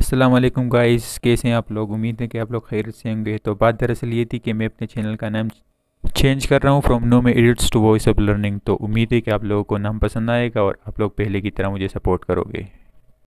अस्सलाम वालेकुम गाइस कैसे हैं आप लोग उम्मीद है कि आप लोग खैर से होंगे तो बात दरअसल ये थी कि मैं अपने चैनल का नाम चेंज कर रहा हूँ from No Me Edits to Voice of Learning तो उम्मीद है कि आप लोगों को नाम पसंद आएगा और आप लोग पहले की तरह मुझे सपोर्ट करोगे